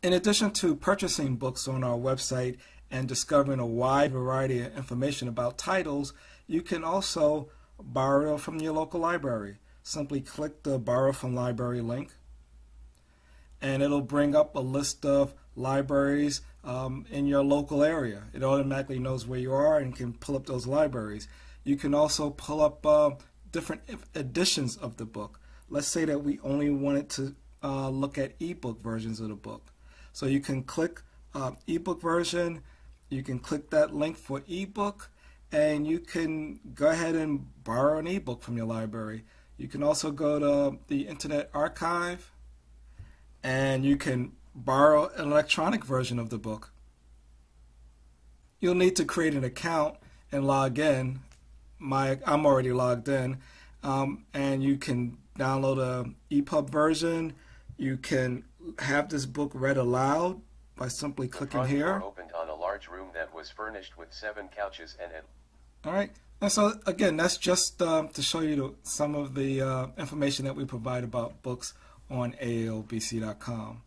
In addition to purchasing books on our website and discovering a wide variety of information about titles, you can also borrow from your local library. Simply click the Borrow from Library link and it'll bring up a list of libraries um, in your local area. It automatically knows where you are and can pull up those libraries. You can also pull up uh, different editions of the book. Let's say that we only wanted to uh, look at ebook versions of the book. So you can click um, ebook version, you can click that link for ebook, and you can go ahead and borrow an ebook from your library. You can also go to the Internet Archive and you can borrow an electronic version of the book. You'll need to create an account and log in. My, I'm already logged in. Um, and you can download a EPUB version. You can have this book read aloud by simply clicking here. Opened on a large room that was furnished with seven couches and. All right. And so again, that's just um, to show you the, some of the uh, information that we provide about books on ALBC.com.